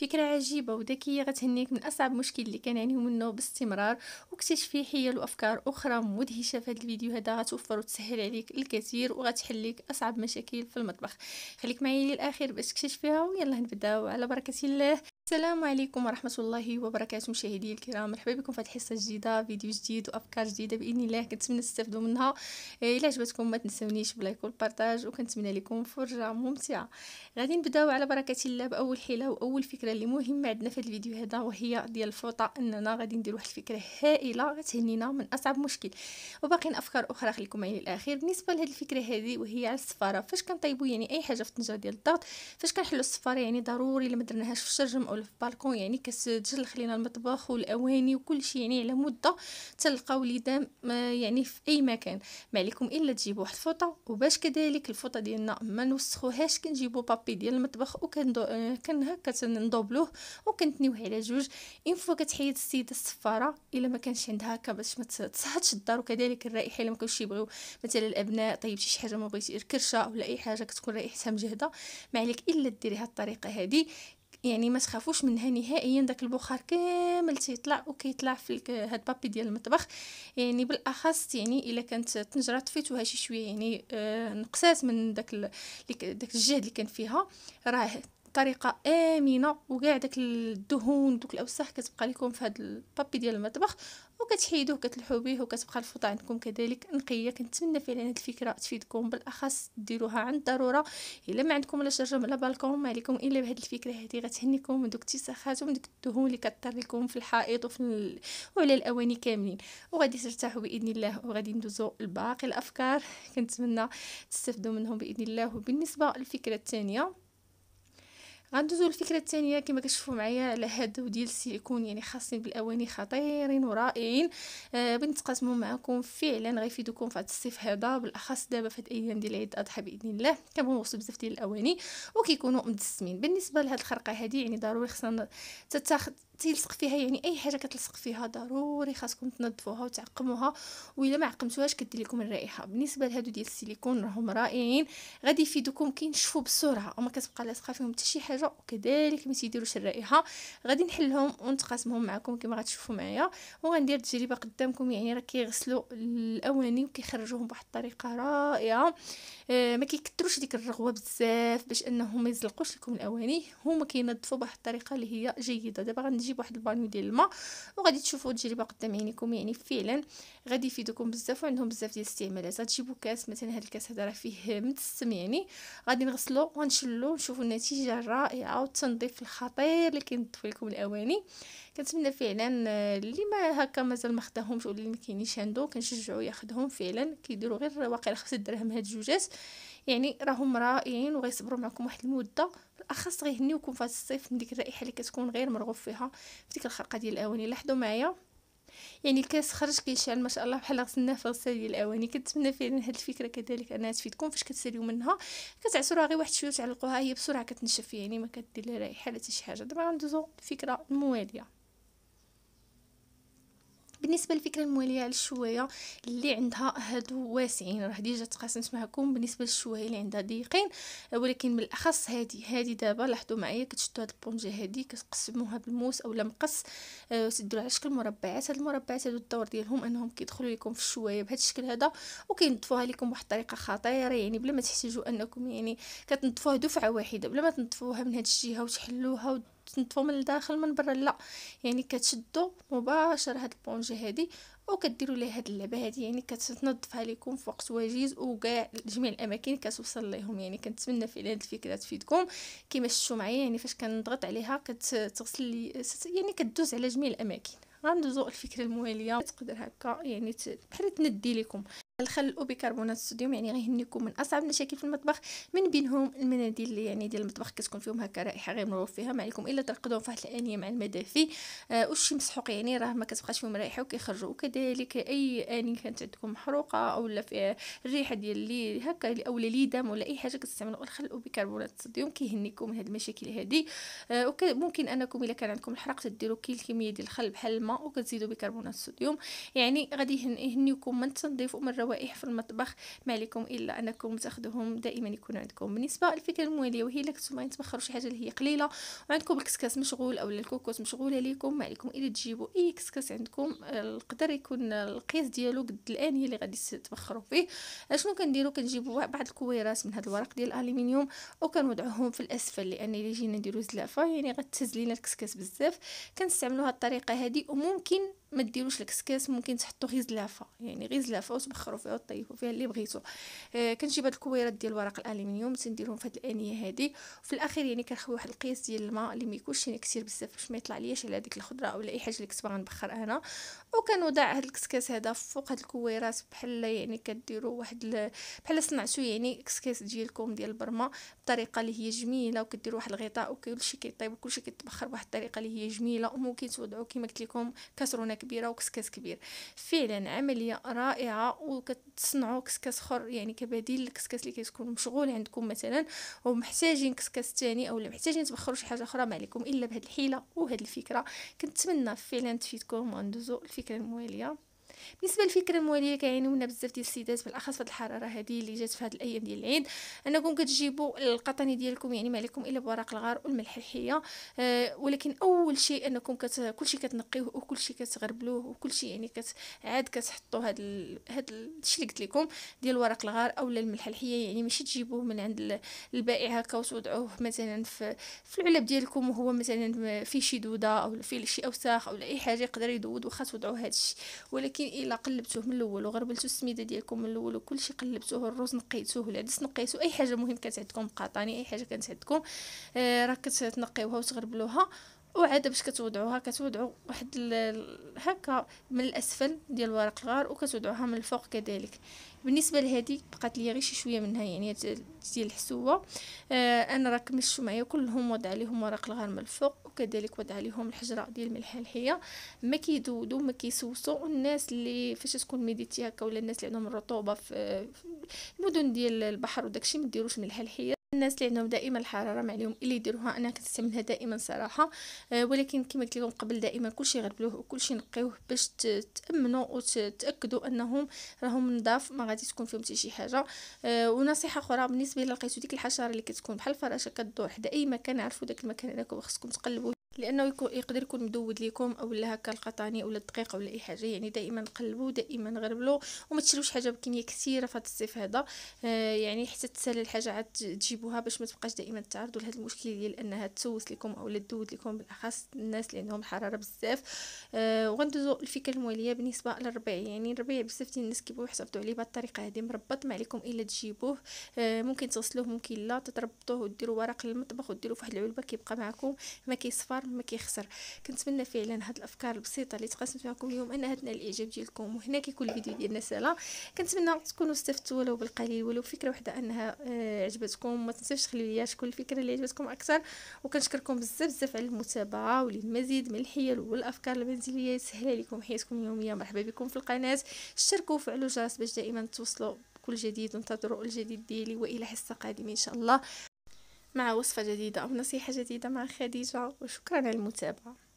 فكره عجيبه وذكيه غتهنيك من اصعب مشكل اللي كنعانيو منه باستمرار وكتشفي حيل وافكار اخرى مدهشه في هذا الفيديو هذا غتوفر وتسهل عليك الكثير وغتحل اصعب مشاكل في المطبخ خليك معايا للاخير باش تكتشفيها ويلا نبداو على بركه الله السلام عليكم ورحمة الله وبركاته مشاهدي الكرام مرحبا بكم في حصة جديدة فيديو جديد وأفكار جديدة بإذن الله كنتمنى تستافدوا منها إيه، إلا عجبتكم ما تنسونيش بلايك والبارتاج وكنتمنى لكم فرجة ممتعة غادي نبداو على بركة الله بأول حيلة وأول فكرة اللي مهمة عندنا في الفيديو هذا وهي ديال الفوطة أننا غادي ندير واحد الفكرة هائلة غتهنينا من أصعب مشكل وباقيين أفكار أخرى خليكم معي للآخر بالنسبة لهذه الفكرة هذه وهي على الصفارة فاش كنطيبو يعني أي حاجة في الطنجرة ديال الضغط فاش كنحلوا السفارة يعني ضروري ما درناهاش في الشرجم أو ولا في البالكون يعني كتجلخ خلينا المطبخ والاواني وكل شيء يعني على مده تلقى وليدام آه، يعني في اي مكان ما عليكم الا تجيبوا واحد الفوطه وباش كذلك الفوطه ديالنا ما نوسخوهاش كنجيبوا بابي ديال المطبخ وكندو آه، كن هكا تنضوبلوه وكنتنيوه على جوج ان فوا كتحيد السيده الصفاره الا ما كانش عندها هكا باش ما تصحتش الدار وكذلك الرائحه الا ما كانوش يبغيو مثلا الابناء طيبتي شي حاجه ما بغيتي الكرشه ولا اي حاجه كتكون رائحتها مجهده ما عليك الا ديري هاد الطريقه هذه يعني ما تخافوش منها نهائيا داك البخار كامل تيطلع وكيطلع في هاد بابي ديال المطبخ يعني بالاخص يعني الا كانت الطنجره طفيتوها شي شويه يعني آه نقصات من داك داك الجهد اللي كان فيها راه طريقه امنه وكاع داك الدهون دوك الاوساخ كتبقى لكم في هذا البابي ديال المطبخ وكتحيدوه وكتلحو به وكتبقى الفوطه عندكم كذلك نقيه كنتمنى فعلا هاد الفكره تفيدكم بالاخص ديروها عند الضروره الا ما عندكم لا شرجم على بالكم ما عليكم الا بهاد الفكره هادي غتهنيكم من دوك التساخات ومن دوك الدهون اللي كطر لكم في الحائط وفي ال... وعلى الاواني كاملين وغادي ترتاحوا باذن الله وغادي ندوزو لباقي الافكار كنتمنى تستافدو منهم باذن الله وبالنسبه للفكره الثانيه غندوزو الفكره الثانيه كما كتشوفوا معايا على هادو ديال السيليكون يعني خاصين بالاواني خطيرين ورائعين آه بغيت نتقاسمهم معكم فعلا غيفيدوكم في هذا الصيف هذا بالاخص دابا في هاد الايام ديال عيد الاضحى باذن الله نوصلو بزاف ديال الاواني وكيكونوا مدسمين بالنسبه لهاد الخرقه هادي يعني ضروري خصنا تتاخد تيلصق فيها يعني اي حاجه كتلصق فيها ضروري خاصكم تنظفوها وتعقموها والا ما عقمتوهاش كدير لكم الرائحه بالنسبه لهادو ديال السيليكون راهم رائعين غادي يفيدوكم كينشفوا بسرعه وما كتبقى لاصقه فيهم حتى شي حاجه وكذلك ما تيديروش الرائحه غادي نحلهم ونتقاسمهم معكم كما غتشوفوا معايا وغندير تجربه قدامكم يعني راه كيغسلوا الاواني وكيخرجوهم بواحد الطريقه رائعه آه، ما كيكثروش ديك الرغوه بزاف باش انهم ما يزلقوش لكم الاواني هما كينظفوا بواحد الطريقه اللي هي جيده دابا غنجي تجيب واحد البانيو ديال الماء وغادي تشوفوا التجربه قدام عينيكم يعني فعلا غادي يفيدكم بزاف وعندهم بزاف ديال الاستعمالات غتجيبوا كاس مثلا هذا الكاس هذا راه فيه متسم يعني غادي نغسلو ونشلو ونشوفوا النتيجه الرائعه والتنظيف الخطير اللي كندوا لكم الاواني كنتمنى فعلا آه، اللي ما هكا مازال ما خداهمش ولا اللي ما كاينينش عنده كنشجعو ياخدهم فعلا كيديروا غير واقيلا 5 دراهم هاد الجوجات يعني راهم رائعين وغيصبروا معكم واحد المده بالاخص غيهنيوكم في الصيف من ديك الرائحه اللي كتكون غير مرغوب فيها في ديك الخرقه ديال الاواني لاحظوا معايا يعني الكاس خرج كيشعل ما شاء الله بحال غسلناه في ديال الاواني كنتمنى فعلا هاد الفكره كذلك انها تفيدكم فاش كتساليو منها كتعصروها غير واحد شويه وتعلقوها هي بسرعه كتنشف يعني ما كدير لا رائحه لا حتى شي حاجه دابا غندوزو الفكره المواليه بالنسبه للفكره المواليه للشويه اللي عندها هادو واسعين راه ديجا تقاسمت معكم بالنسبه للشوايه اللي عندها ضيقين ولكن بالاخص هادي هادي دابا لاحظوا معايا كتشدوا هاد البونجه هادي كتقسموها بالموس اولا مقص آه، وسدوها على شكل مربعات هاد المربعات هادو الدور ديالهم انهم كيدخلوا لكم في الشوايه بهذا الشكل هذا وكينظفوها لكم بواحد الطريقه خطيره يعني بلا ما تحتاجوا انكم يعني كتنظفوها دفعه واحده بلا ما تنظفوها من هاد الجهه وتحلوها تنطفو من الداخل من برا لا يعني كتشدو مباشر هاد البونجي هادي وكديروا ليه هاد اللعبه هادي يعني كتنظفها ليكم في وقت وجيز وكاع جميع الاماكن كتوصل ليهم يعني كنتمنى فعلا هاد الفكره تفيدكم كيما شفتوا معايا يعني فاش كنضغط عليها كتغسل لي يعني كدوز على جميع الاماكن غندوزو الفكره المواليه تقدر هكا يعني بحال تندي ليكم الخل وبيكربونات الصوديوم يعني غيهنيكم من اصعب المشاكل في المطبخ من بينهم المناديل اللي يعني ديال المطبخ كتكون فيهم هكا رائحه غير مروف فيها ما عليكم الا ترقدوهم فواحد الانيه مع المدافي آه وشي مسحوق يعني راه ما كتبقاش فيهم رائحه وكيخرجوا وكذلك اي اني كانت عندكم محروقه لا فيها الريحه ديال اللي هكا اولا ليدام ولا اي حاجه كتستعملوا الخل وبيكربونات الصوديوم كيهنيكم من هاد المشاكل هادي آه وممكن انكم الا كان عندكم الحرق تديروا كيل كميه ديال الخل بحال الماء وكتزيدوا بيكربونات الصوديوم يعني غادي يهنيكم من التنظيف ومن الروائح في المطبخ ما عليكم الا انكم تاخذوهم دائما يكون عندكم بالنسبه الفكره المواليه وهي انك ما تبخروا شي حاجه اللي هي قليله وعندكم الكسكاس مشغول او الكوكوس مشغوله ليكم ما عليكم الا تجيبوا اي كسكاس عندكم القدر يكون القياس ديالو قد الانيه اللي غادي تبخروا فيه اشنو كنديروا كنجيبوا بعض الكويرات من هذا الورق ديال الالومنيوم وكنوضعوهم في الاسفل لان الا جينا نديرو زلافه يعني غتهز لينا الكسكاس بزاف كنستعملوا هاد الطريقه هذه وممكن ما ديروش الكسكاس ممكن تحطو غير زلافه يعني غير زلافه وتبخروا فيها وطيبوا فيها اللي بغيتو آه، كنجيب هاد الكويرات ديال ورق الالومنيوم تنديرهم في هاد الانيه هادي وفي الاخير يعني كنخوي واحد القياس ديال الماء اللي ما يكونش يعني كثير بزاف باش ما يطلع لياش على هذيك الخضره ولا اي حاجه اللي كنت باغا نبخر انا وكنوضع هاد الكسكاس هذا فوق هاد الكويرات بحال يعني كديروا واحد بحال صنعتو يعني كسكاس ديالكم ديال البرمه بطريقه اللي هي جميله وكديروا واحد الغطاء وكلشي كيطيب وكلشي كيتبخر بواحد الطريقه اللي هي جميله وممكن توضعوا كما قلت لكم كسرونه كبيره وكسكاس كبير فعلا عمليه رائعه وكتصنعوا كسكاس خر يعني كبديل الكسكاس اللي كيكون مشغول عندكم مثلا ومحتاجين كسكاس تاني اولا محتاجين تبخروا شي حاجه اخرى ما عليكم الا بهذه الحيله وهذه الفكره كنتمنى فعلا تفيدكم وندوزو الفكره المواليه بالنسبه للفكره المواليه كيعانيونا بزاف ديال السيدات بالاخص في الحراره هذه اللي جات في هذه الايام ديال العيد انكم كتجيبوا القطني ديالكم يعني ما عليكم الا بوراق الغار الحيه أه ولكن اول شيء انكم كت... كلشي وكل شيء كتغربلوه شيء يعني كت... عاد كتحطوا هذا ال... هاد الشيء اللي قلت لكم ديال ورق الغار اولا الملح الحيه يعني ماشي تجيبوه من عند البائع هكا وتوضعوه مثلا في في العلب ديالكم وهو مثلا فيه شي دوده او فيه شي اوساخ او اي حاجه يقدر يدود وخا توضعوا الشيء ولكن الا قلبتوه من الاول وغربلتو السميده ديالكم من الاول وكلشي قلبتوه الرز نقيتوه العدس نقيتوه اي حاجه مهم كانت عندكم قاطاني اي حاجه كانت عندكم راه كتنقيوها وتغربلوها وعاد باش كتوضعوها كتوضعوا واحد هكا من الاسفل ديال ورق الغار وكتوضعوها من الفوق كذلك بالنسبه لهذه بقات لي غير شي شويه منها يعني ديال الحسوه آه انا راه كمشتو معايا كلهم وضع عليهم ورق الغار من الفوق وكذلك وضع عليهم الحجره ديال الملح الحيه ما كيدودوا ما كيسوسوا الناس اللي فاش تكون ميديتي هكا ولا الناس اللي عندهم الرطوبه آه، في المدن ديال البحر وداكشي ما ديروش ملح الحيه الناس لانه دائما الحراره مع اليوم اللي يديروها انا كنستعملها دائما صراحه آه، ولكن كما قلت لكم قبل دائما كلشي غربلوه وكلشي نقيوه باش تامنوا وتاكدوا انهم راهم نضاف ما غادي تكون فيهم حتى شي حاجه آه، ونصيحه اخرى بالنسبه الى لقيتو ديك الحشره اللي كتكون بحال الفراشه كدور حدا اي مكان عرفوا داك المكان هذاك خصكم تقلبوه لانه يقدر يكون مدود ليكم اولا هكا القطاني اولا الدقيق اولا اي حاجه يعني دائما قلبوا دائما غربلوا وما تشريوش حاجه بكميه كثيره في الصيف هذا آه يعني حتى تسالى الحاجه عاد تجيبوها باش ما تبقاش دائما تعرضوا لهذا المشكل ديال انها تسوس لكم اولا تدود لكم بالاخص الناس لانهم الحراره بزاف آه وغندوزو الفكره المواليه بالنسبه للربيع يعني الربيع بزاف ديال الناس كيبغيو يحتفظوا عليه بهذه الطريقه هذه مربط ما عليكم الا تجيبوه آه ممكن تغسلوه ممكن لا تتربطوه وديروا ورق للمطبخ وديروا واحد العلبه كيبقى معكم ما كيصفر ما كيخسر كنتمنى فعلا هاد الافكار البسيطه اللي تقاسمت معكم اليوم انها تنال الاعجاب ديالكم وهنا كيكون الفيديو ديالنا سالا كنتمنى تكونوا استفدتوا ولو بالقليل ولو فكره وحده انها آه، عجبتكم ما تنساوش تخليو ليا شكون الفكره اللي عجبتكم اكثر وكنشكركم بزاف بزاف على المتابعه وللمزيد من الحيل والافكار المنزليه سهله لكم حياتكم اليوميه مرحبا بكم في القناه اشتركوا وفعلوا الجرس باش دائما توصلوا كل جديد وانتظروا الجديد ديالي والى حصه قادمه ان شاء الله مع وصفة جديدة أو نصيحة جديدة مع خديجة وشكرا على المتابعة